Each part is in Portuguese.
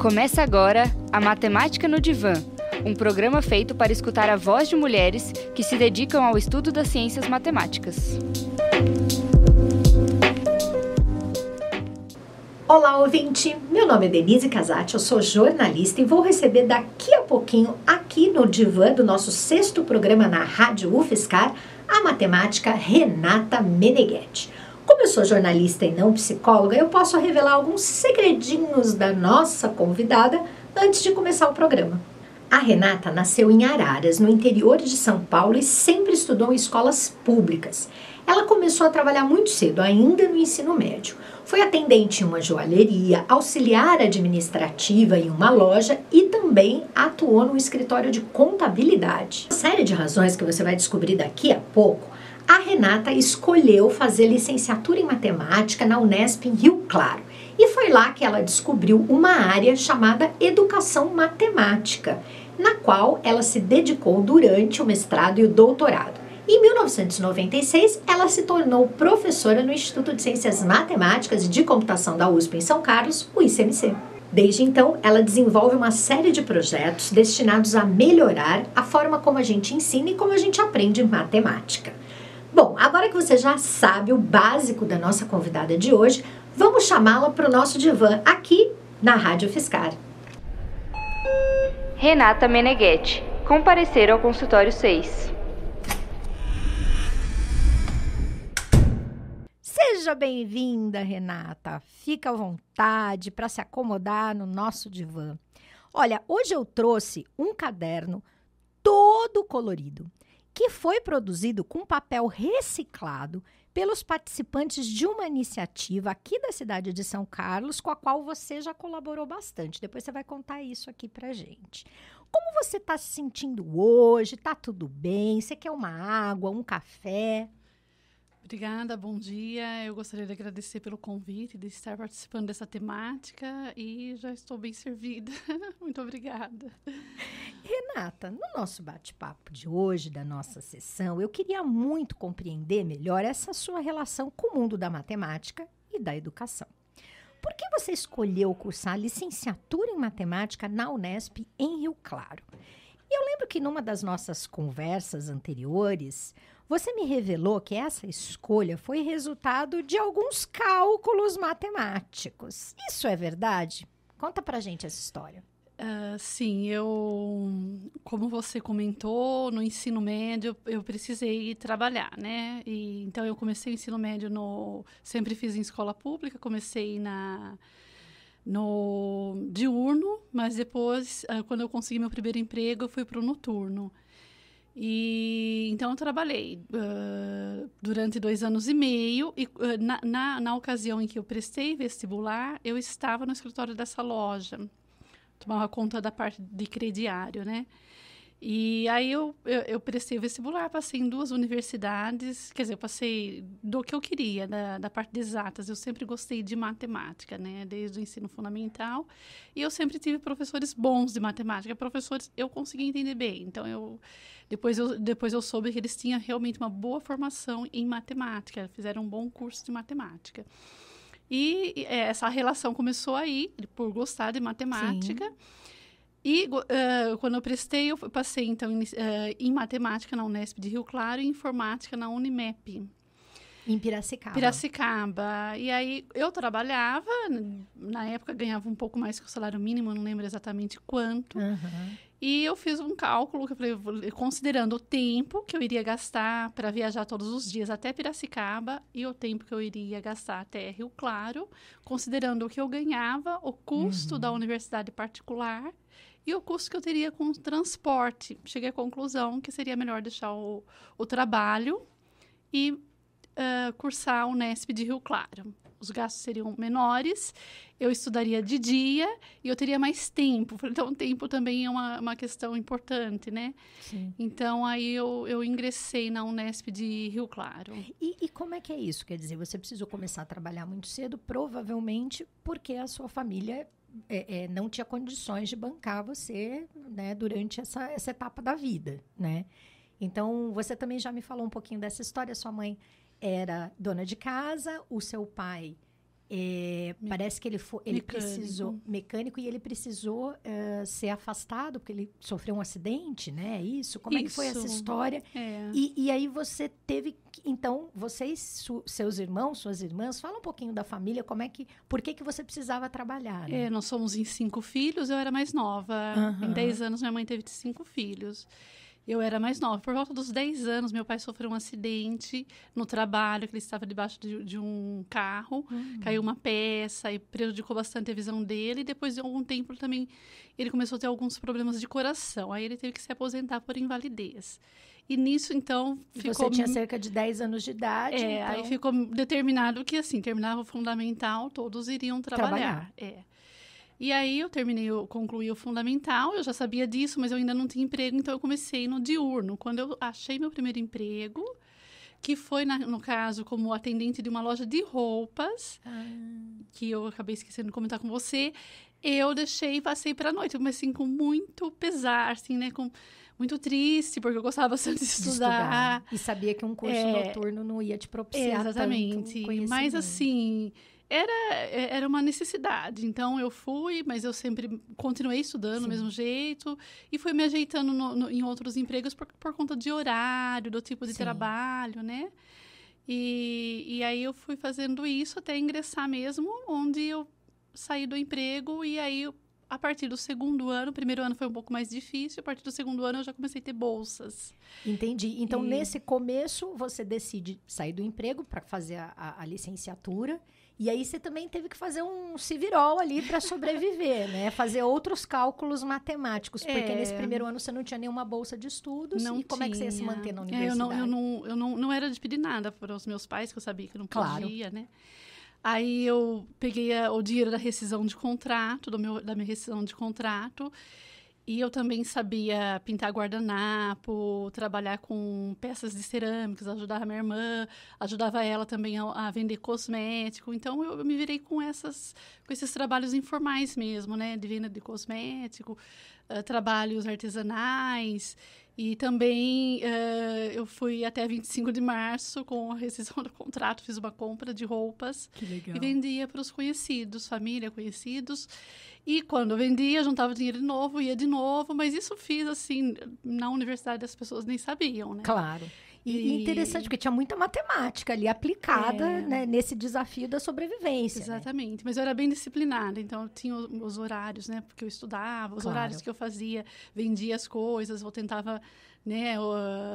Começa agora a Matemática no Divã, um programa feito para escutar a voz de mulheres que se dedicam ao estudo das ciências matemáticas. Olá, ouvinte! Meu nome é Denise Casati, eu sou jornalista e vou receber daqui a pouquinho, aqui no divã do nosso sexto programa na Rádio UFSCar, a matemática Renata Meneghetti. Como eu sou jornalista e não psicóloga, eu posso revelar alguns segredinhos da nossa convidada antes de começar o programa. A Renata nasceu em Araras, no interior de São Paulo, e sempre estudou em escolas públicas. Ela começou a trabalhar muito cedo, ainda no ensino médio. Foi atendente em uma joalheria, auxiliar administrativa em uma loja e também atuou no escritório de contabilidade. Uma série de razões que você vai descobrir daqui a pouco a Renata escolheu fazer licenciatura em matemática na Unesp em Rio Claro. E foi lá que ela descobriu uma área chamada educação matemática, na qual ela se dedicou durante o mestrado e o doutorado. Em 1996, ela se tornou professora no Instituto de Ciências Matemáticas e de Computação da USP em São Carlos, o ICMC. Desde então, ela desenvolve uma série de projetos destinados a melhorar a forma como a gente ensina e como a gente aprende matemática. Bom, agora que você já sabe o básico da nossa convidada de hoje, vamos chamá-la para o nosso divã aqui na Rádio Fiscar. Renata Meneghetti, comparecer ao consultório 6. Seja bem-vinda, Renata. Fica à vontade para se acomodar no nosso divã. Olha, hoje eu trouxe um caderno todo colorido que foi produzido com papel reciclado pelos participantes de uma iniciativa aqui da cidade de São Carlos, com a qual você já colaborou bastante. Depois você vai contar isso aqui para gente. Como você está se sentindo hoje? Tá tudo bem? Você quer uma água, um café? Obrigada, bom dia. Eu gostaria de agradecer pelo convite, de estar participando dessa temática e já estou bem servida. Muito obrigada. Renata, no nosso bate-papo de hoje, da nossa sessão, eu queria muito compreender melhor essa sua relação com o mundo da matemática e da educação. Por que você escolheu cursar licenciatura em matemática na Unesp em Rio Claro? E eu lembro que numa das nossas conversas anteriores, você me revelou que essa escolha foi resultado de alguns cálculos matemáticos. Isso é verdade? Conta pra gente essa história. Uh, sim, eu, como você comentou, no ensino médio eu precisei trabalhar, né? E, então eu comecei o ensino médio no, sempre fiz em escola pública, comecei na no diurno, mas depois, ah, quando eu consegui meu primeiro emprego, eu fui para o noturno. E então eu trabalhei uh, durante dois anos e meio e uh, na, na, na, ocasião em que eu prestei vestibular eu estava no escritório dessa loja, tomava conta da parte de crediário, né? E aí eu, eu, eu prestei vestibular, passei em duas universidades, quer dizer, eu passei do que eu queria, da, da parte de exatas. Eu sempre gostei de matemática, né, desde o ensino fundamental. E eu sempre tive professores bons de matemática, professores eu conseguia entender bem. Então, eu depois, eu depois eu soube que eles tinham realmente uma boa formação em matemática, fizeram um bom curso de matemática. E é, essa relação começou aí, por gostar de matemática. Sim. E uh, quando eu prestei, eu passei então uh, em matemática na Unesp de Rio Claro e informática na Unimep. Em Piracicaba. Piracicaba. E aí eu trabalhava, na época ganhava um pouco mais que o salário mínimo, não lembro exatamente quanto. Uhum. E eu fiz um cálculo que eu falei, considerando o tempo que eu iria gastar para viajar todos os dias até Piracicaba e o tempo que eu iria gastar até Rio Claro, considerando o que eu ganhava, o custo uhum. da universidade particular e o custo que eu teria com o transporte. Cheguei à conclusão que seria melhor deixar o, o trabalho e uh, cursar a Unesp de Rio Claro. Os gastos seriam menores, eu estudaria de dia e eu teria mais tempo. Então, tempo também é uma, uma questão importante, né? Sim. Então, aí eu, eu ingressei na Unesp de Rio Claro. E, e como é que é isso? Quer dizer, você precisou começar a trabalhar muito cedo, provavelmente porque a sua família é, é, não tinha condições de bancar você né, durante essa, essa etapa da vida, né? Então, você também já me falou um pouquinho dessa história. Sua mãe era dona de casa, o seu pai é, parece que ele, foi, ele mecânico. precisou mecânico e ele precisou uh, ser afastado porque ele sofreu um acidente, né? É isso. Como Isso. é que foi essa história? É. E, e, aí você teve, então vocês, su, seus irmãos, suas irmãs, fala um pouquinho da família, como é que, por que que você precisava trabalhar? Né? É, nós somos em cinco filhos, eu era mais nova. Uhum. Em dez anos minha mãe teve cinco filhos. Eu era mais nova. Por volta dos 10 anos, meu pai sofreu um acidente no trabalho, que ele estava debaixo de, de um carro, uhum. caiu uma peça e prejudicou bastante a visão dele. E depois de algum tempo também ele começou a ter alguns problemas de coração. Aí ele teve que se aposentar por invalidez. E nisso, então, ficou... Você tinha cerca de 10 anos de idade, É, então... aí ficou determinado que, assim, terminava o fundamental, todos iriam trabalhar. trabalhar. É. E aí eu terminei, eu concluí o fundamental, eu já sabia disso, mas eu ainda não tinha emprego, então eu comecei no diurno. Quando eu achei meu primeiro emprego, que foi, na, no caso, como atendente de uma loja de roupas, ah. que eu acabei esquecendo de comentar com você, eu deixei e passei para a noite, mas assim, com muito pesar, assim, né, com muito triste, porque eu gostava bastante de estudar. De estudar. E sabia que um curso é, noturno não ia te propiciar Exatamente, mas assim era, é, era uma necessidade. Então eu fui, mas eu sempre continuei estudando Sim. do mesmo jeito e fui me ajeitando no, no, em outros empregos por, por conta de horário, do tipo de Sim. trabalho, né? E, e aí eu fui fazendo isso até ingressar mesmo, onde eu saí do emprego e aí a partir do segundo ano, o primeiro ano foi um pouco mais difícil, a partir do segundo ano eu já comecei a ter bolsas. Entendi. Então, e... nesse começo, você decide sair do emprego para fazer a, a, licenciatura e aí você também teve que fazer um civirol ali para sobreviver, né? Fazer outros cálculos matemáticos, porque é... nesse primeiro ano você não tinha nenhuma bolsa de estudos. Não e como tinha. é que você ia se manter na universidade? É, eu não, eu não, eu não, não era de pedir nada para os meus pais, que eu sabia que não podia, claro. né? Aí eu peguei a, o dinheiro da rescisão de contrato, do meu, da minha rescisão de contrato, e eu também sabia pintar guardanapo, trabalhar com peças de cerâmicas, ajudava minha irmã, ajudava ela também a, a vender cosmético. Então eu, eu, me virei com essas com esses trabalhos informais mesmo, né, de venda de cosmético, uh, trabalhos artesanais. E também uh, eu fui até 25 de março com a rescisão do contrato, fiz uma compra de roupas e vendia para os conhecidos, família, conhecidos. E quando eu vendia, juntava dinheiro de novo, ia de novo, mas isso fiz assim, na universidade as pessoas nem sabiam, né? Claro. E, e interessante, porque tinha muita matemática ali aplicada é... né, nesse desafio da sobrevivência. Né? Exatamente, né? mas eu era bem disciplinada, então eu tinha os, horários, né? Porque eu estudava, os claro. horários que eu fazia, vendia as coisas, ou tentava né,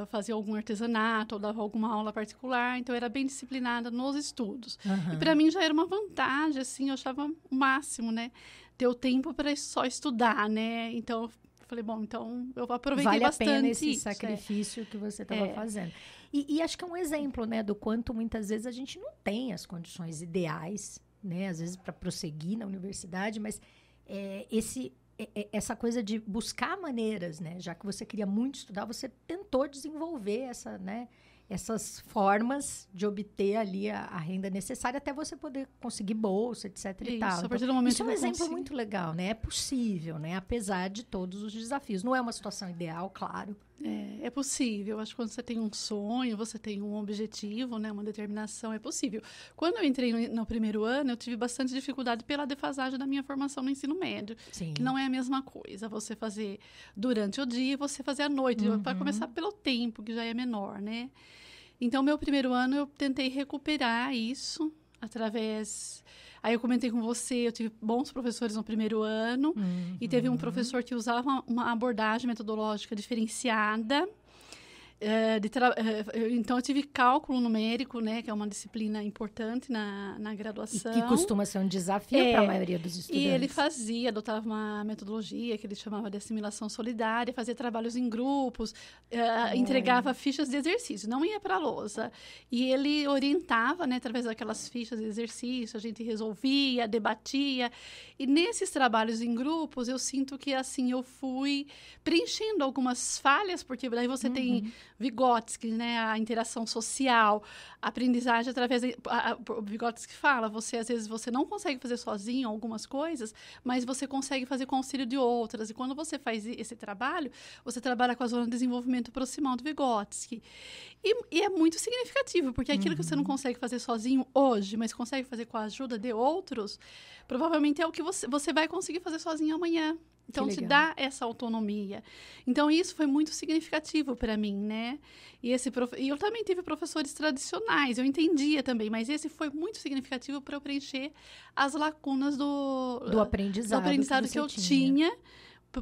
fazer algum artesanato ou dava alguma aula particular, então eu era bem disciplinada nos estudos. Uhum. E para mim já era uma vantagem, assim, eu achava o máximo, né? ter o tempo para só estudar, né? Então, falei, bom, então eu vou vale bastante. Vale a pena esse isso, é. sacrifício é. que você estava é. fazendo. E, e, acho que é um exemplo, né, do quanto muitas vezes a gente não tem as condições ideais, né? Às vezes para prosseguir na universidade, mas é, esse é, é, essa coisa de buscar maneiras, né? Já que você queria muito estudar, você tentou desenvolver essa, né? essas formas de obter ali a, a, renda necessária até você poder conseguir bolsa, etc. Isso, e tal. A então, partir do momento é um exemplo consigo. muito legal, né? É possível, né? Apesar de todos os desafios. Não é uma situação ideal, claro. É, é, possível. Acho que quando você tem um sonho, você tem um objetivo, né, uma determinação, é possível. Quando eu entrei no, no primeiro ano, eu tive bastante dificuldade pela defasagem da minha formação no ensino médio, Sim. que não é a mesma coisa. Você fazer durante o dia e você fazer à noite, uhum. para começar pelo tempo, que já é menor, né? Então, meu primeiro ano eu tentei recuperar isso, através. Aí eu comentei com você, eu tive bons professores no primeiro ano uhum. e teve um uhum. professor que usava uma abordagem metodológica diferenciada é, tra... É, então eu tive cálculo numérico, né, que é uma disciplina importante na, na graduação. E que costuma ser um desafio é, para a maioria dos estudantes. E ele fazia, adotava uma metodologia que ele chamava de assimilação solidária, fazia trabalhos em grupos, é, entregava fichas de exercício, não ia para a lousa. E ele orientava, né, através daquelas fichas de exercício, a gente resolvia, debatia. E nesses trabalhos em grupos, eu sinto que assim eu fui preenchendo algumas falhas, porque daí você uhum. tem Vygotsky, né? A interação social, aprendizagem através de, a, a, o Vygotsky fala, você às vezes você não consegue fazer sozinho algumas coisas, mas você consegue fazer com auxílio de outras. E quando você faz esse trabalho, você trabalha com a zona de desenvolvimento proximal do Vygotsky. E, e é muito significativo, porque aquilo uhum. que você não uhum. consegue fazer sozinho hoje, mas consegue fazer com a ajuda de outros, provavelmente é o que você, você vai conseguir fazer sozinho amanhã. Então, te dá essa autonomia. Então, isso foi muito significativo para mim, né? Né? E, esse prof... e eu também tive professores tradicionais, eu entendia também, mas esse foi muito significativo para eu preencher as lacunas do, do aprendizado, do aprendizado que, que eu tinha. tinha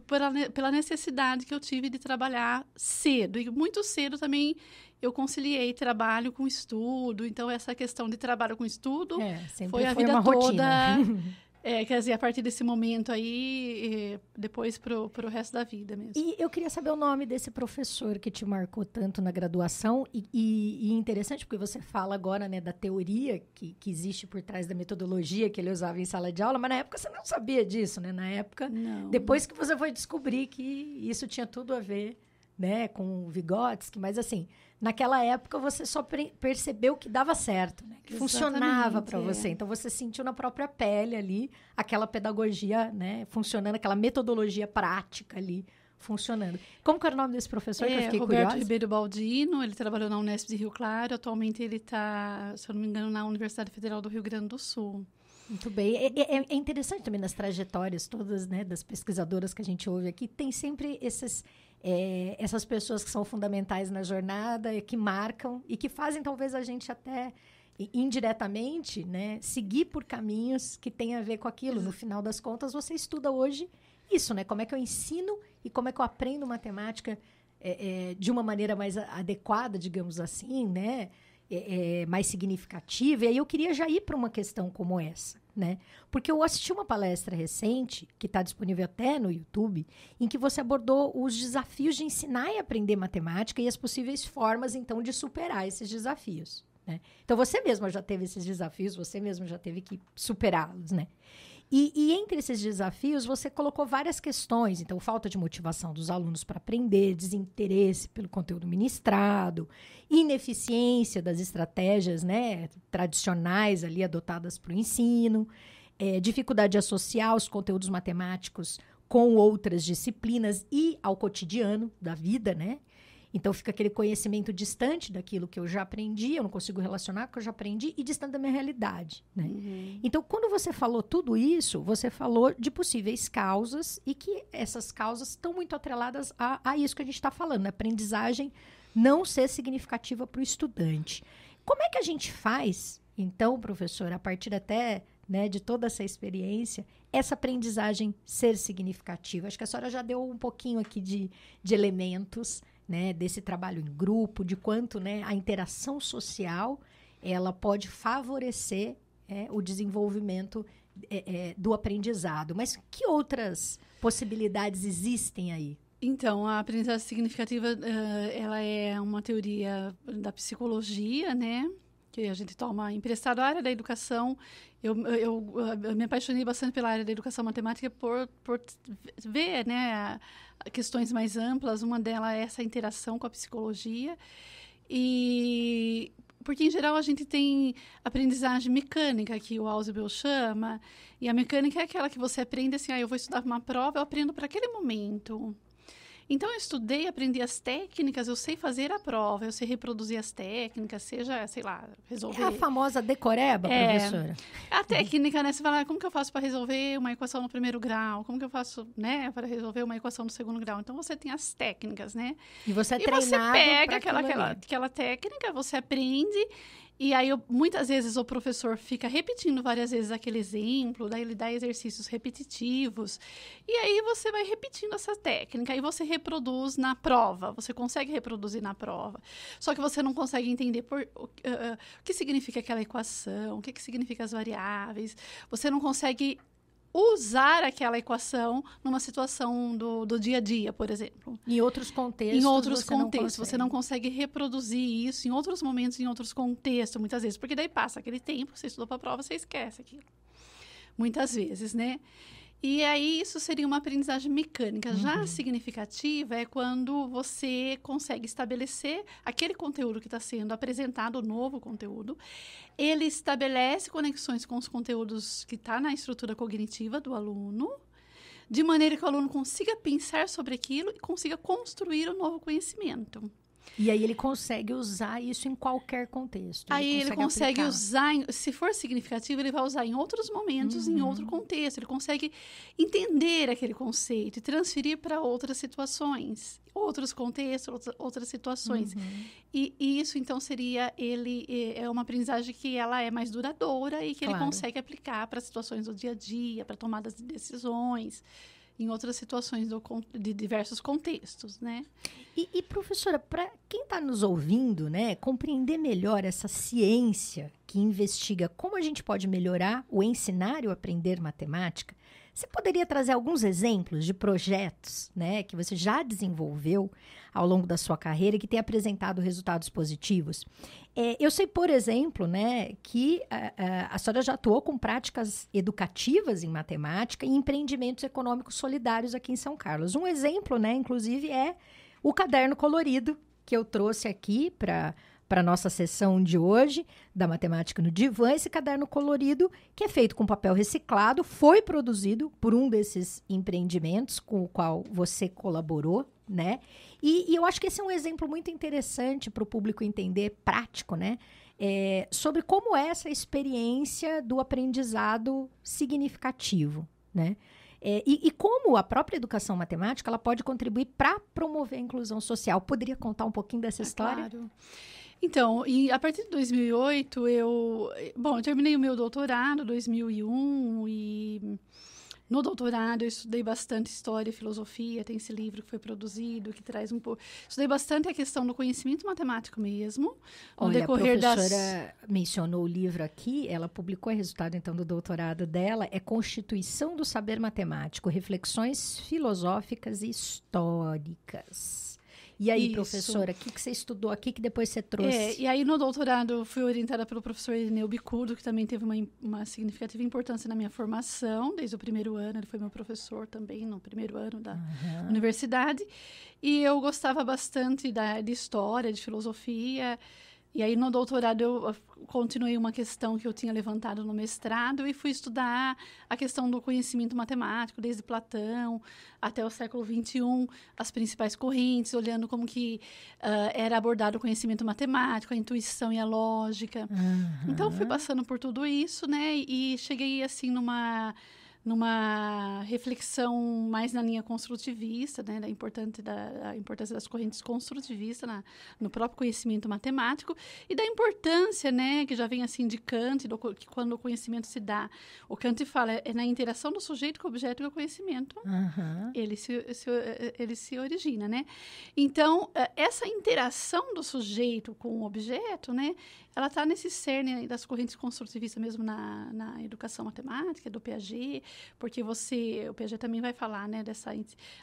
pela, pela necessidade que eu tive de trabalhar cedo. E muito cedo também eu conciliei trabalho com estudo. Então, essa questão de trabalho com estudo é, foi a foi vida toda. É, quer dizer, a partir desse momento aí, depois pro, pro resto da vida mesmo. E eu queria saber o nome desse professor que te marcou tanto na graduação. E, e, e interessante, porque você fala agora né, da teoria que, que existe por trás da metodologia que ele usava em sala de aula, mas na época você não sabia disso, né? Na época, não. depois que você foi descobrir que isso tinha tudo a ver né, com Vygotsky, mas assim, naquela época você só percebeu que dava certo, né? que Exatamente, funcionava para é. você. Então você sentiu na própria pele ali aquela pedagogia né? funcionando, aquela metodologia prática ali funcionando. Como que era o nome desse professor? É, Roberto curiosa? Ribeiro Baldino, ele trabalhou na Unesp de Rio Claro, atualmente ele está, se eu não me engano, na Universidade Federal do Rio Grande do Sul. Muito bem. É, é, é, é, interessante também nas trajetórias todas, né, das pesquisadoras que a gente ouve aqui, tem sempre esses, é, essas pessoas que são fundamentais na jornada, que marcam e que fazem talvez a gente até indiretamente, né, seguir por caminhos que têm a ver com aquilo. No final das contas, você estuda hoje isso, né? Como é que eu ensino e como é que eu aprendo matemática é, é, de uma maneira mais adequada, digamos assim, né? É, é, mais significativa. E aí eu queria já ir para uma questão como essa né? Porque eu assisti uma palestra recente, que está disponível até no YouTube, em que você abordou os desafios de ensinar e aprender matemática e as possíveis formas, então, de superar esses desafios. Né? Então, você mesma já teve esses desafios, você mesmo já teve que superá-los, né? E, e entre esses desafios, você colocou várias questões. Então, falta de motivação dos alunos para aprender, desinteresse pelo conteúdo ministrado, ineficiência das estratégias né, tradicionais ali adotadas para o ensino, é, dificuldade de associar os conteúdos matemáticos com outras disciplinas e ao cotidiano da vida, né? Então fica aquele conhecimento distante daquilo que eu já aprendi, eu não consigo relacionar com o que eu já aprendi e distante da minha realidade. Né? Uhum. Então, quando você falou tudo isso, você falou de possíveis causas e que essas causas estão muito atreladas a, a isso que a gente está falando, a né? aprendizagem não ser significativa para o estudante. Como é que a gente faz, então, professor, a partir até né, de toda essa experiência, essa aprendizagem ser significativa? Acho que a senhora já deu um pouquinho aqui de, de elementos né, desse trabalho em grupo, de quanto né, a interação social ela pode favorecer é, o desenvolvimento é, é, do aprendizado. Mas que outras possibilidades existem aí? Então, a aprendizagem significativa, uh, ela é uma teoria da psicologia, né? que a gente toma emprestado a área da educação. Eu, eu, eu, me apaixonei bastante pela área da educação matemática por, por ver né, questões mais amplas. Uma delas é essa interação com a psicologia. E porque em geral a gente tem aprendizagem mecânica que o Ausubel chama, e a mecânica é aquela que você aprende assim, ah, eu vou estudar uma prova, eu aprendo para aquele momento. Então eu estudei, aprendi as técnicas, eu sei fazer a prova, eu sei reproduzir as técnicas, seja, sei lá, resolver. É a famosa decoreba, é, professora. A técnica, né? Você fala, ah, como que eu faço para resolver uma equação no primeiro grau? Como que eu faço, né, para resolver uma equação no segundo grau? Então você tem as técnicas, né? E você é e treinado. Você pega aquela, aquela, aquela técnica, você aprende e aí, eu, muitas vezes, o professor fica repetindo várias vezes aquele exemplo, daí ele dá exercícios repetitivos. E aí, você vai repetindo essa técnica e você reproduz na prova. Você consegue reproduzir na prova. Só que você não consegue entender por, uh, o que significa aquela equação, o que, que significa as variáveis. Você não consegue usar aquela equação numa situação do, do dia a dia, por exemplo. Em outros contextos. Em outros você contextos. Não você não consegue reproduzir isso em outros momentos, em outros contextos, muitas vezes. Porque daí passa aquele tempo, você estudou para a prova, você esquece aquilo. Muitas vezes, né? E aí, isso seria uma aprendizagem mecânica. Uhum. Já significativa é quando você consegue estabelecer aquele conteúdo que está sendo apresentado, o novo conteúdo, ele estabelece conexões com os conteúdos que está na estrutura cognitiva do aluno, de maneira que o aluno consiga pensar sobre aquilo e consiga construir o um novo conhecimento. E aí ele consegue usar isso em qualquer contexto. Aí ele consegue, ele consegue usar, se for significativo, ele vai usar em outros momentos, uhum. em outro contexto. Ele consegue entender aquele conceito e transferir para outras situações, outros contextos, outras, outras situações. Uhum. E, e, isso então seria ele é uma aprendizagem que ela é mais duradoura e que claro. ele consegue aplicar para situações do dia a dia, para tomadas de decisões em outras situações do, de diversos contextos, né? E, e professora, para quem está nos ouvindo, né, compreender melhor essa ciência que investiga como a gente pode melhorar o ensinar e o aprender matemática, você poderia trazer alguns exemplos de projetos né, que você já desenvolveu ao longo da sua carreira que tem apresentado resultados positivos? É, eu sei, por exemplo, né, que a, a, a senhora já atuou com práticas educativas em matemática e empreendimentos econômicos solidários aqui em São Carlos. Um exemplo, né, inclusive, é o caderno colorido que eu trouxe aqui para para nossa sessão de hoje da Matemática no Divã, esse caderno colorido que é feito com papel reciclado, foi produzido por um desses empreendimentos com o qual você colaborou, né? E, e eu acho que esse é um exemplo muito interessante para o público entender, prático, né? É, sobre como é essa experiência do aprendizado significativo, né? É, e, e, como a própria educação matemática ela pode contribuir para promover a inclusão social. Poderia contar um pouquinho dessa é, história? Claro. Então, e a partir de 2008, eu... Bom, eu terminei o meu doutorado em 2001 e... No doutorado, eu estudei bastante história e filosofia. Tem esse livro que foi produzido, que traz um pouco. Estudei bastante a questão do conhecimento matemático mesmo. No decorrer a professora das... mencionou o livro aqui, ela publicou o resultado então do doutorado dela: é Constituição do Saber Matemático, Reflexões Filosóficas e Históricas. E aí, Isso. professora, o que, que você estudou aqui que depois você é, trouxe? É, e aí, no doutorado, fui orientada pelo professor Ineu Bicudo, que também teve uma, uma significativa importância na minha formação, desde o primeiro ano. Ele foi meu professor também no primeiro ano da uhum. universidade. E eu gostava bastante da, de história, de filosofia. E aí, no doutorado, eu continuei uma questão que eu tinha levantado no mestrado e fui estudar a questão do conhecimento matemático, desde Platão até o século XXI, as principais correntes, olhando como que uh, era abordado o conhecimento matemático, a intuição e a lógica. Uhum. Então, fui passando por tudo isso, né? E cheguei, assim, numa numa reflexão mais na linha construtivista, né, da, importante da, da importância das correntes construtivistas na, no próprio conhecimento matemático e da importância, né, que já vem assim de Kant, do, que quando o conhecimento se dá, o Kant fala é na interação do sujeito com o objeto que o conhecimento, uhum. ele se, se, ele se origina, né? Então eh, essa interação do sujeito com o objeto, né, ela está nesse cerne das correntes construtivistas mesmo na, na educação matemática, do Piaget, porque você, o Piaget também vai falar, né, dessa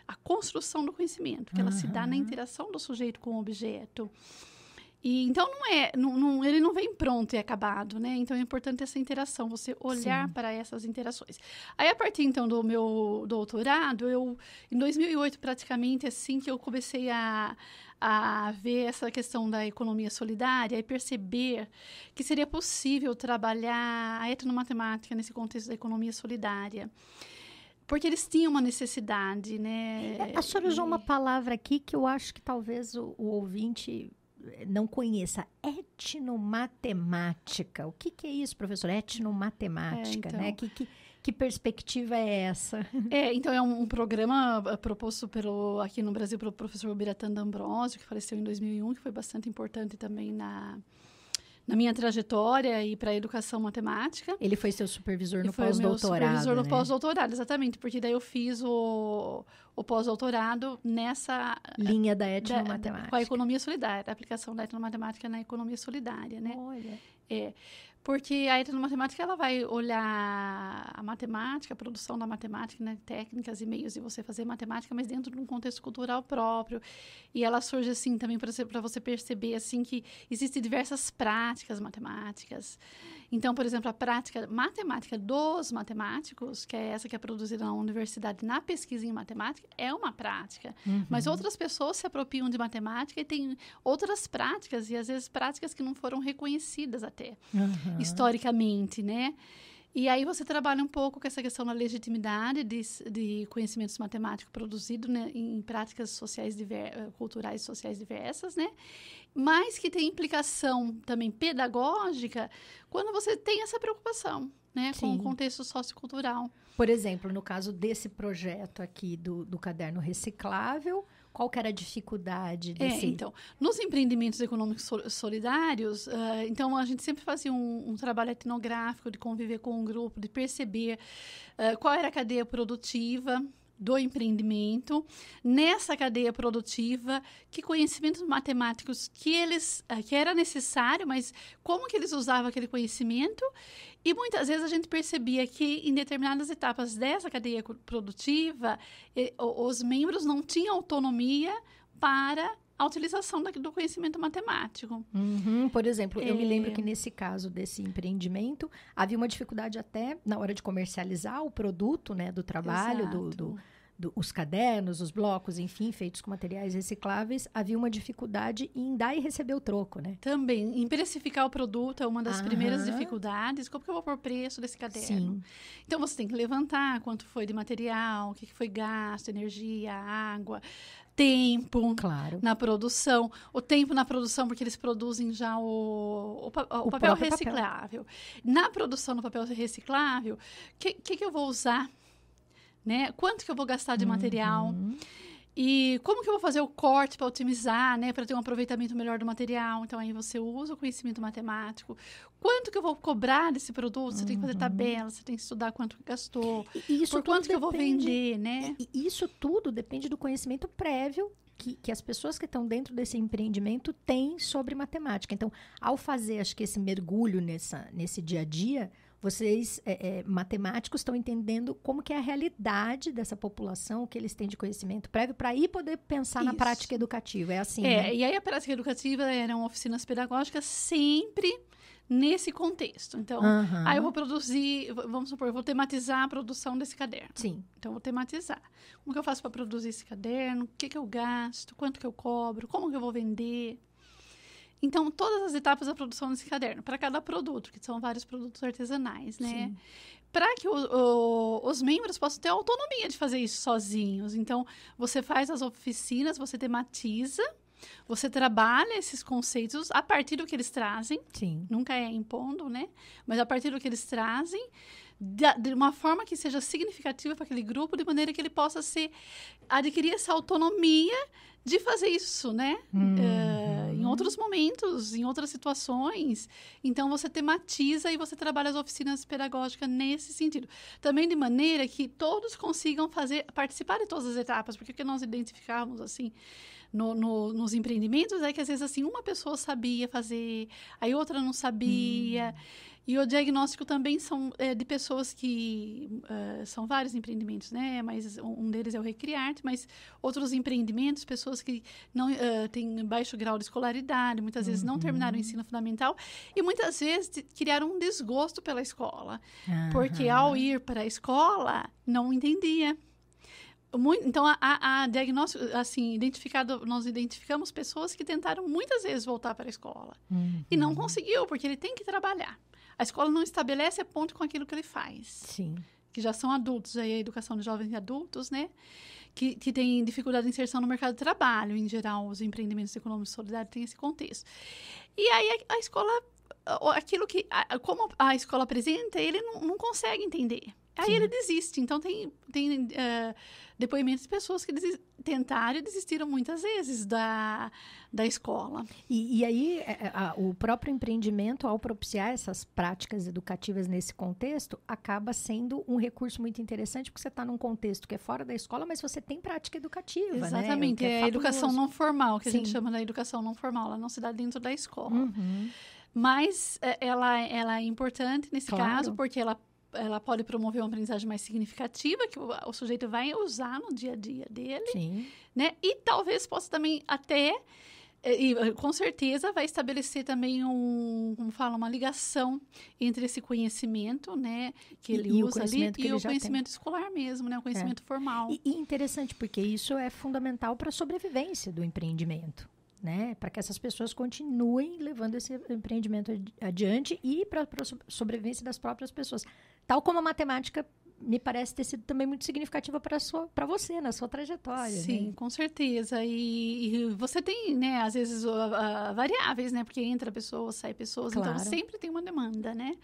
a construção do conhecimento, que uhum. ela se dá na uhum. interação do sujeito com o objeto. E então não é, não, não, ele não vem pronto e acabado, né? Então é importante essa interação, você olhar Sim. para essas interações. Aí a partir então do meu doutorado, eu em 2008 praticamente assim que eu comecei a a ver essa questão da economia solidária e perceber que seria possível trabalhar a etnomatemática nesse contexto da economia solidária porque eles tinham uma necessidade, né? É, a senhora usou e... uma palavra aqui que eu acho que talvez o, o ouvinte não conheça, etnomatemática. O que, que é isso, professor? Etnomatemática, é, né? então... né? Que, que, que perspectiva é essa? É, então é um, um programa eh, proposto pelo aqui no Brasil pelo professor Biratan D'Ambrosio, que faleceu em 2001, que foi bastante importante também na na minha trajetória e para educação matemática. Ele foi seu supervisor no pós-doutorado. Supervisor né? no pós-doutorado, exatamente, porque daí eu fiz o, o pós-doutorado nessa eh, linha da etnomatemática. Da, com a economia solidária, a aplicação da etnomatemática na economia solidária, né? Olha. É, porque a etnomatemática ela vai olhar a matemática, a produção da matemática, né, técnicas e meios de você fazer matemática, mas dentro de um contexto cultural próprio. E ela surge assim também para você, você perceber assim que existem diversas práticas matemáticas. Então, por exemplo, a prática matemática dos matemáticos, que é essa que é produzida na universidade na pesquisa em matemática, é uma prática. Uhum. Mas outras pessoas se apropriam de matemática e têm outras práticas, e às vezes práticas que não foram reconhecidas até, uhum. historicamente, né? E aí você trabalha um pouco com essa questão da legitimidade de, de conhecimentos matemáticos produzidos né, em práticas sociais diver, culturais sociais diversas, né? mas que tem implicação também pedagógica quando você tem essa preocupação. Né, com o contexto sociocultural. Por exemplo, no caso desse projeto aqui do, do caderno reciclável, qual que era a dificuldade é, desse? É, então, nos empreendimentos econômicos solidários, uh, então a gente sempre fazia um, um, trabalho etnográfico de conviver com um grupo, de perceber uh, qual era a cadeia produtiva, do empreendimento nessa cadeia produtiva, que conhecimentos matemáticos que eles eh, que era necessário, mas como que eles usavam aquele conhecimento? E muitas vezes a gente percebia que em determinadas etapas dessa cadeia produtiva, eh, os membros não tinham autonomia para a utilização do conhecimento matemático. Uhum, por exemplo, é... eu me lembro é. que nesse caso desse empreendimento, havia uma dificuldade até na hora de comercializar o produto né, do trabalho, do, do, do, os cadernos, os blocos, enfim, feitos com materiais recicláveis, havia uma dificuldade em dar e receber o troco, né? Também. Em precificar o produto é uma das Aham. primeiras dificuldades. Como que eu vou pôr preço desse caderno? Sim. Então, você tem que levantar quanto foi de material, o que foi gasto, energia, água, tempo claro. na produção. O tempo na produção, porque eles produzem já o, o, o, o papel reciclável. Papel. Na produção do papel reciclável, o que, que eu vou usar né? Quanto que eu vou gastar de material? Uhum. E como que eu vou fazer o corte para otimizar, né, para ter um aproveitamento melhor do material? Então aí você usa o conhecimento matemático. Quanto que eu vou cobrar desse produto? Você uhum. tem que fazer uhum. tabela, você tem que estudar quanto que gastou, e isso por quanto que depende, eu vou vender, né? É, e isso tudo depende do conhecimento prévio que, que, as pessoas que estão dentro desse empreendimento têm sobre matemática. Então, ao fazer, acho que esse mergulho nessa, nesse dia a dia, vocês, é, é, matemáticos, estão entendendo como que é a realidade dessa população, o que eles têm de conhecimento prévio, para aí poder pensar Isso. na prática educativa. É assim. É, né? e aí a prática educativa eram oficinas pedagógicas sempre nesse contexto. Então, uhum. aí ah, eu vou produzir, vamos supor, eu vou tematizar a produção desse caderno. Sim. Então, eu vou tematizar. Como que eu faço para produzir esse caderno? O que, que eu gasto? Quanto que eu cobro? Como que eu vou vender? Então, todas as etapas da produção desse caderno, para cada produto, que são vários produtos artesanais, né? Para que o, o, os membros possam ter autonomia de fazer isso sozinhos. Então, você faz as oficinas, você tematiza, você trabalha esses conceitos a partir do que eles trazem. Sim. Nunca é impondo, né? Mas a partir do que eles trazem, de uma forma que seja significativa para aquele grupo, de maneira que ele possa se adquirir essa autonomia de fazer isso, né? Hum. Uh, outros momentos, em outras situações. Então, você tematiza e você trabalha as oficinas pedagógicas nesse sentido. Também de maneira que todos consigam fazer participar de todas as etapas, porque o que nós identificamos, assim, no, no, nos empreendimentos é que, às vezes, assim, uma pessoa sabia fazer, aí outra não sabia. Hum. E o diagnóstico também são é, de pessoas que uh, são vários empreendimentos, né? Mas um deles é o Recriarte, mas outros empreendimentos, pessoas que não uh, têm baixo grau de escolaridade, muitas vezes uhum. não terminaram o uhum. ensino fundamental e muitas vezes criaram um desgosto pela escola, uhum. porque ao ir para a escola não entendia. Muito, então, a, a, diagnóstico, assim, identificado, nós identificamos pessoas que tentaram muitas vezes voltar para a escola uhum. e não uhum. conseguiu, porque ele tem que trabalhar. A escola não estabelece ponto com aquilo que ele faz. Sim. Que já são adultos, aí a educação de jovens e adultos, né? Que, que tem dificuldade de inserção no mercado de trabalho, em geral, os empreendimentos econômicos solidários têm esse contexto. E aí a, a escola, aquilo que, a, como a escola apresenta, ele não, não consegue entender. Aí Sim. ele desiste. Então, tem, tem uh, depoimentos de pessoas que desist, tentaram e desistiram muitas vezes da, da escola. E, e aí, a, eh, eh, a, o próprio empreendimento, ao propiciar essas práticas educativas nesse contexto, acaba sendo um recurso muito interessante, porque você está num contexto que é fora da escola, mas você tem prática educativa. Né? Exatamente. Né? É, é a educação não formal, que Sim. a gente chama da educação não formal. Ela não se dá dentro da escola. Uhum mas ela, ela é importante nesse claro. caso porque ela ela pode promover uma aprendizagem mais significativa que o, o, sujeito vai usar no dia a dia dele, Sim. né? E talvez possa também até eh, e eh, com certeza vai estabelecer também um, como fala, uma ligação entre esse conhecimento, né, que ele e usa ali e o conhecimento tem. escolar mesmo, né, o conhecimento é. formal. E, e interessante porque isso é fundamental para a sobrevivência do empreendimento. Né, para que essas pessoas continuem levando esse empreendimento adiante e para a sobrevivência das próprias pessoas. Tal como a matemática me parece ter sido também muito significativa para sua para você na sua trajetória né? sim né? com certeza e, e, você tem né às vezes uh, variáveis né porque entra pessoas sai pessoas então claro. então sempre tem uma demanda né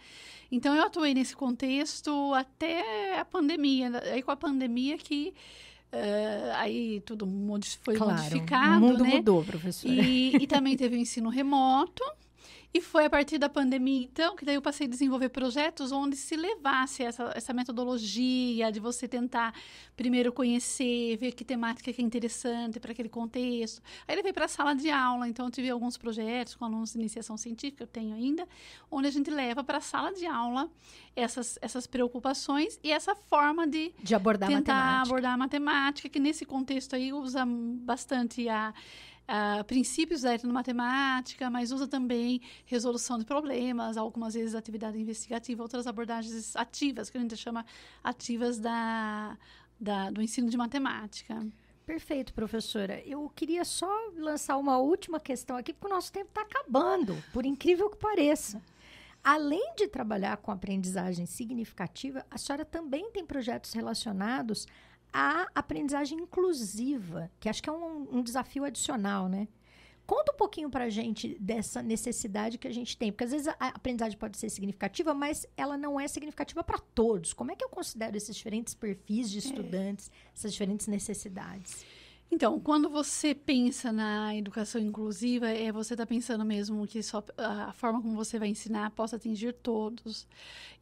então eu atuei nesse contexto até a pandemia aí com a pandemia que Uh, aí tudo foi claro, modificado. O mundo né? mudou, professor. E, e, também teve o ensino remoto, e foi a partir da pandemia, então, que daí eu passei a desenvolver projetos onde se levasse essa, essa metodologia de você tentar primeiro conhecer, ver que temática que é interessante para aquele contexto. Aí ele veio para a sala de aula, então eu tive alguns projetos com alunos de iniciação científica, eu tenho ainda, onde a gente leva para a sala de aula essas, essas preocupações e essa forma de, de abordar tentar a abordar a matemática, que nesse contexto aí usa bastante a uh, princípios da é, etnomatemática, mas usa também resolução de problemas, algumas vezes atividade investigativa, outras abordagens ativas, que a gente chama ativas da, da do ensino de matemática. Perfeito, professora. Eu queria só lançar uma última questão aqui, porque o nosso tempo está acabando, por incrível que pareça. Além de trabalhar com aprendizagem significativa, a senhora também tem projetos relacionados a aprendizagem inclusiva, que acho que é um, um desafio adicional, né? Conta um pouquinho para a gente dessa necessidade que a gente tem, porque às vezes a aprendizagem pode ser significativa, mas ela não é significativa para todos. Como é que eu considero esses diferentes perfis de é. estudantes, é. essas diferentes necessidades? Então, quando você pensa na educação inclusiva, é você está pensando mesmo que só a forma como você vai ensinar possa atingir todos.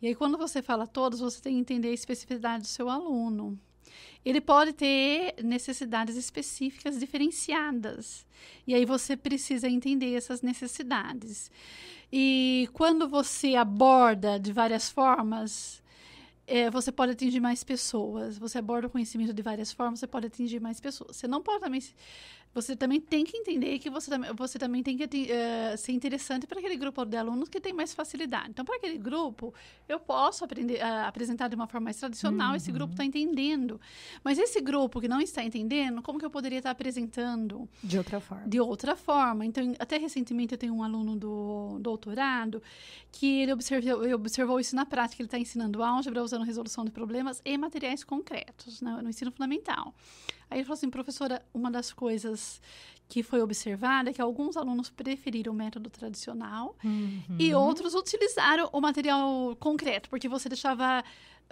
E aí, quando você fala todos, você tem que entender a especificidade do seu aluno ele pode ter necessidades específicas diferenciadas. E aí você precisa entender essas necessidades. E quando você aborda de várias formas, é, você pode atingir mais pessoas. Você aborda o conhecimento de várias formas, você pode atingir mais pessoas. Você não pode também você também tem que entender que você, também, você também tem que uh, ser interessante para aquele grupo de alunos que tem mais facilidade. Então, para aquele grupo, eu posso aprender, uh, eh, apresentar de uma forma mais tradicional, uhum. esse grupo está uhum. entendendo. Mas esse grupo que não está entendendo, como que eu poderia estar tá apresentando? De outra forma. De outra forma. Então, até recentemente eu tenho um aluno do doutorado que ele observou, ele observou isso na prática. Ele está ensinando álgebra usando resolução de problemas e materiais concretos né, no ensino fundamental. Aí ele falou assim, professora, uma das coisas que foi observada é que alguns alunos preferiram o método tradicional uhum. e outros utilizaram o material concreto, porque você deixava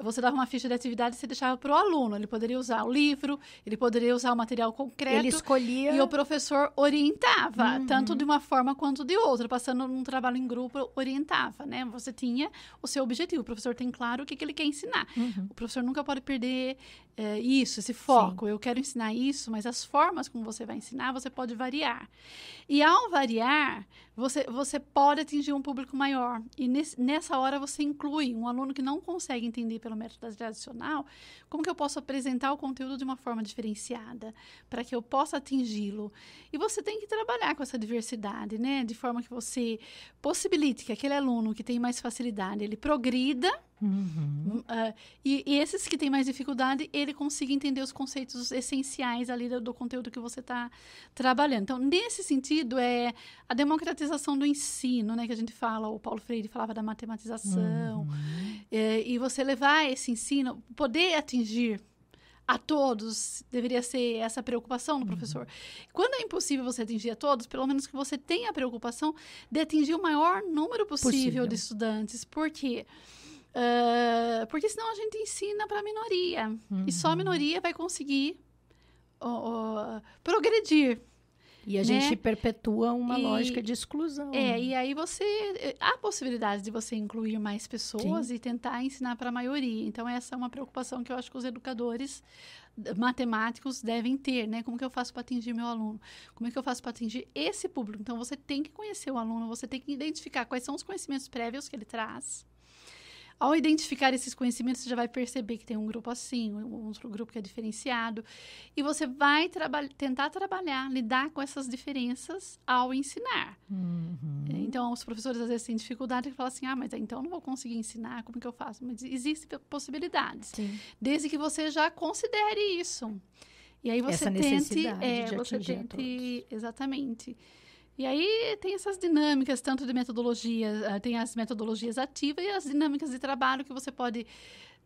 você dava uma ficha de atividade e você deixava para o aluno. Ele poderia usar o livro, ele poderia usar o material concreto. Ele escolhia. E o professor orientava, uhum. tanto de uma forma quanto de outra. Passando num trabalho em grupo, orientava, né? Você tinha o seu objetivo. O professor tem claro o que, que ele quer ensinar. Uhum. O professor nunca pode perder é, isso, esse foco. Sim. Eu quero ensinar isso, mas as formas como você vai ensinar, você pode variar. E ao variar, você, você pode atingir um público maior. E nesse, nessa hora, você inclui um aluno que não consegue entender pelo método tradicional, como que eu posso apresentar o conteúdo de uma forma diferenciada para que eu possa atingi-lo? E você tem que trabalhar com essa diversidade, né? De forma que você possibilite que aquele aluno que tem mais facilidade, ele progrida Uhum. Uh, e, e, esses que têm mais dificuldade, ele consiga entender os conceitos essenciais ali do, do conteúdo que você está trabalhando. Então, nesse sentido, é a democratização do ensino, né? Que a gente fala, o Paulo Freire falava da matematização. Uhum. É, e você levar esse ensino, poder atingir a todos deveria ser essa preocupação do uhum. professor. Uhum. Quando é impossível você atingir a todos, pelo menos que você tenha a preocupação de atingir o maior número possível, possível. de estudantes. Por quê? Porque Uh, porque senão a gente ensina para a minoria. Uhum. E só a uhum. minoria vai conseguir uh, uh, progredir. E a né? gente perpetua uma e, lógica de exclusão. É, né? e aí você. Eh, há possibilidade de você incluir mais pessoas Sim. e tentar ensinar para a maioria. Então, essa é uma preocupação que eu acho que os educadores matemáticos devem ter, né? Como que eu faço para atingir meu aluno? Como é que eu faço para atingir esse público? Então, você tem que conhecer o aluno, você tem que identificar quais são os conhecimentos prévios que ele traz ao identificar esses conhecimentos, você já vai perceber que tem um grupo assim, um outro grupo que é diferenciado. E você vai traba tentar trabalhar, lidar com essas diferenças ao ensinar. Uhum. Então, os professores às vezes têm dificuldade e falam assim: ah, mas então não vou conseguir ensinar, como que eu faço? Mas existem possibilidades, Sim. desde que você já considere isso. E aí você Essa tente. É, você tente. Exatamente. E aí tem essas dinâmicas, tanto de metodologia, eh, tem as metodologias ativas e as dinâmicas de trabalho que você pode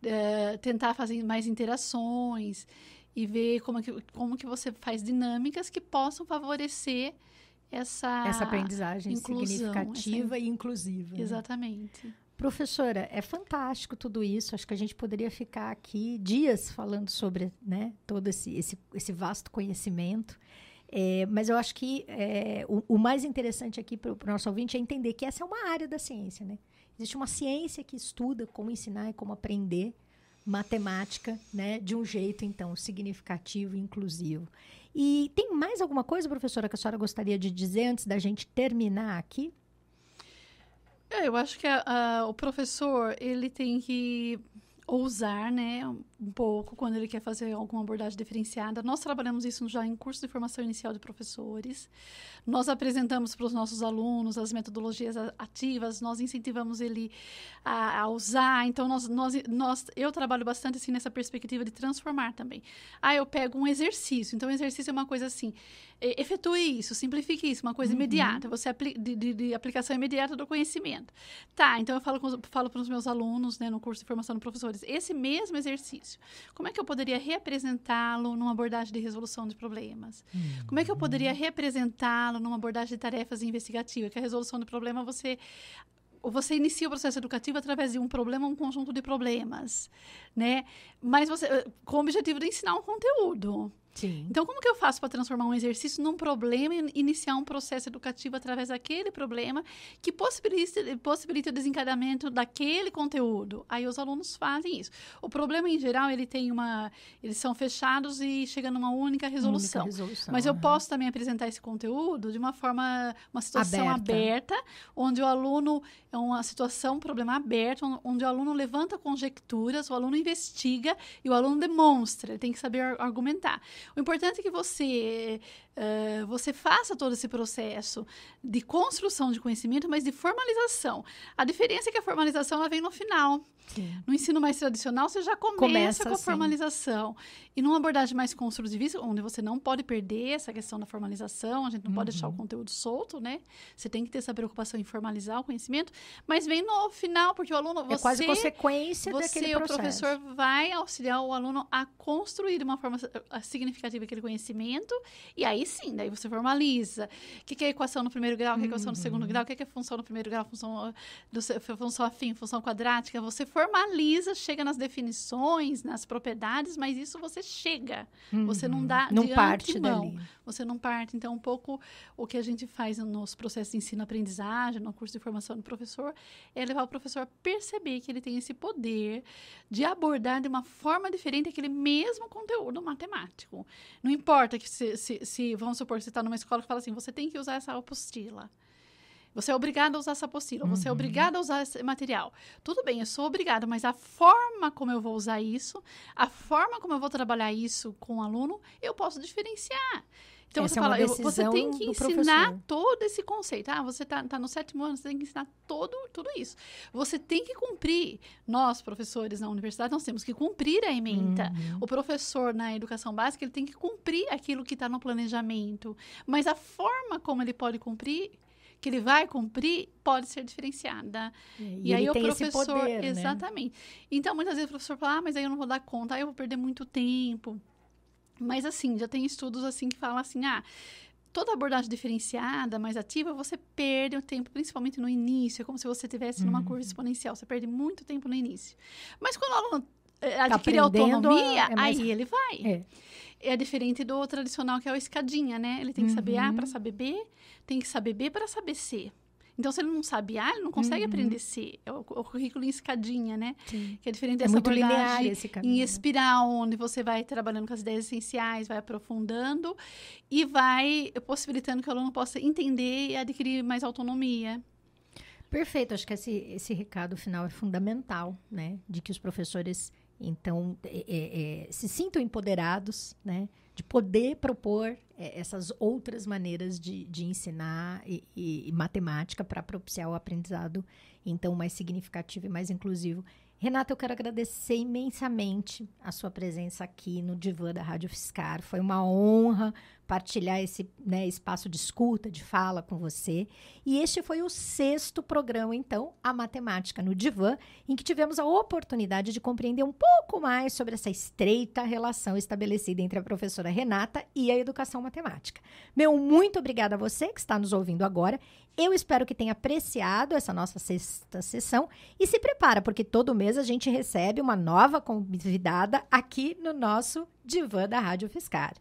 é, tentar fazer mais interações e ver como que, como que você faz dinâmicas que possam favorecer essa, essa aprendizagem inclusão, significativa essa... e inclusiva. Né? Exatamente. Professora, é fantástico tudo isso. Acho que a gente poderia ficar aqui dias falando sobre né, todo esse, esse, esse vasto conhecimento. É, mas eu acho que é, o, o, mais interessante aqui para o nosso ouvinte é entender que essa é uma área da ciência, né? Existe uma ciência que estuda como ensinar e como aprender matemática, né, de um jeito então significativo e inclusivo. E tem mais alguma coisa, professora, que a senhora gostaria de dizer antes da gente terminar aqui? É, eu acho que a, a, o professor ele tem que ousar, né, um pouco quando ele quer fazer alguma abordagem diferenciada. Nós trabalhamos isso já em curso de formação inicial de professores. Nós apresentamos para os nossos alunos as metodologias ativas, nós incentivamos ele a, a usar. Então, nós, nós, nós, eu trabalho bastante assim nessa perspectiva de transformar também. Ah, eu pego um exercício. Então, exercício é uma coisa assim, efetue isso, simplifique isso, uma coisa uhum. imediata, você apli de, de, de, aplicação imediata do conhecimento. Tá, então eu falo, com, falo para os meus alunos né, no curso de formação de professores, esse mesmo exercício negócio? Como é que eu poderia reapresentá-lo numa abordagem de resolução de problemas? Uhum. Como é que eu uhum. poderia reapresentá-lo numa abordagem de tarefas investigativas? Que a resolução do problema você você inicia o processo educativo através de um problema, um conjunto de problemas, né? Mas você, eh, com o objetivo de ensinar um conteúdo. Sim. Então, como que eu faço para transformar um exercício num problema e iniciar um processo educativo através daquele problema que possibilita, possibilita o desencadeamento daquele conteúdo? Aí os alunos fazem isso. O problema, em geral, ele tem uma... Eles são fechados e chegam numa única resolução. Única resolução Mas eu posso também apresentar esse conteúdo de uma forma... Uma situação aberta, aberta onde o aluno... É uma situação, um problema aberto, onde o aluno levanta conjecturas, o aluno investiga e o aluno demonstra. Ele tem que saber argumentar. O importante é que você eh, você faça todo esse processo de construção de conhecimento, mas de formalização. A diferença é que a formalização ela vem no final. Sim. No ensino mais tradicional, você já começa, começa com a assim. formalização. E numa abordagem mais construtivista, onde você não pode perder essa questão da formalização, a gente não uhum. pode deixar o uhum. conteúdo solto, né? Você tem que ter essa preocupação em formalizar o conhecimento, mas vem no final, porque o aluno. Você, é quase consequência você, daquele processo. Você, o professor, vai auxiliar o aluno a construir de uma forma significativa aquele conhecimento, e aí sim, daí você formaliza. O que, que é equação no primeiro grau, o que é equação no segundo uhum. grau, o que, que é função no primeiro grau, função, ah, do, função afim, função quadrática. Você formaliza, chega nas definições, nas propriedades, mas isso você chega. Uhum. Você não uhum. dá não de parte antemão. Dali. Você não parte. Então, um pouco o que a gente faz nos processos de ensino-aprendizagem, no curso de formação do professor, é levar o professor a perceber que ele tem esse poder de abordar de uma forma diferente aquele mesmo conteúdo matemático. Não importa que se, se, se vamos supor, você está numa escola que fala assim, você tem que usar essa apostila. Você é obrigado a usar essa apostila, uhum. você é uhum. obrigado a usar esse material. Tudo bem, eu sou obrigada, mas a forma como eu vou usar isso, a forma como eu vou trabalhar isso com o aluno, eu posso diferenciar. Então Essa é você é fala, você tem que ensinar todo esse conceito. Ah, você está tá no sétimo ano, você tem que ensinar todo, tudo isso. Você tem que cumprir. Nós, professores na universidade, nós temos que cumprir a ementa. Uhum. O professor na educação básica, ele tem que cumprir aquilo que está no planejamento. Mas a forma como ele pode cumprir, que ele vai cumprir pode ser diferenciada. E, e aí o professor. Poder, né? exatamente. Né? Então, muitas vezes o professor fala, ah, mas aí eu não vou dar conta, aí eu vou perder muito tempo. Mas assim, já tem estudos assim que falam assim, ah, toda abordagem diferenciada, mais ativa, você perde o tempo, principalmente no início. É como se você estivesse uhum. numa curva uhum. exponencial. Você perde muito tempo no início. Mas quando o aluno eh, tá adquire autonomia, é, é mais... aí ele vai. É. é. diferente do tradicional, que é o escadinha, né? Ele tem que saber A para uhum. saber B, tem que saber B para saber C. Então, se ele não sabe A, ele não consegue uhum. aprender C. É o, o, currículo em escadinha, né? Sim. Que é diferente é dessa é muito linear esse caminho. em né? espiral, onde você vai trabalhando com as ideias essenciais, vai aprofundando e vai possibilitando que o aluno possa entender e adquirir mais autonomia. Perfeito, acho que esse, esse recado final é fundamental, né? De que os professores então, é, é, é, se sintam empoderados né, de poder propor é, essas outras maneiras de, de ensinar e, e, matemática para propiciar o aprendizado, então, mais significativo e mais inclusivo. Renata, eu quero agradecer imensamente a sua presença aqui no Divã da Rádio Fiscar. Foi uma honra partilhar esse né, espaço de escuta, de fala com você. E este foi o sexto programa, então, A Matemática no Divã, em que tivemos a oportunidade de compreender um pouco mais sobre essa estreita relação estabelecida entre a professora Renata e a educação matemática. Meu muito obrigada a você que está nos ouvindo agora. Eu espero que tenha apreciado essa nossa sexta sessão e se prepara, porque todo mês a gente recebe uma nova convidada aqui no nosso Divã da Rádio Fiscar.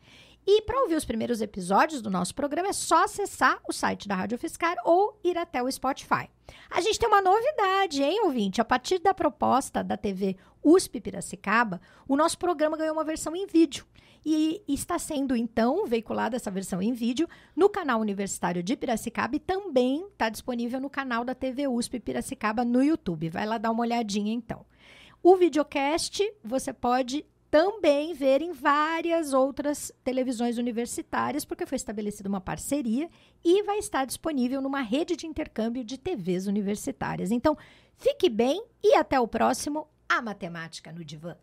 E para ouvir os primeiros episódios do nosso programa é só acessar o site da Rádio Fiscar ou ir até o Spotify. A gente tem uma novidade, hein, ouvinte? A partir da proposta da TV USP Piracicaba, o nosso programa ganhou uma versão em vídeo. E está sendo, então, veiculada essa versão em vídeo no canal Universitário de Piracicaba e também está disponível no canal da TV USP Piracicaba no YouTube. Vai lá dar uma olhadinha, então. O videocast você pode também ver em várias outras televisões universitárias, porque foi estabelecida uma parceria e vai estar disponível numa rede de intercâmbio de TVs universitárias. Então, fique bem e até o próximo A Matemática no Divã.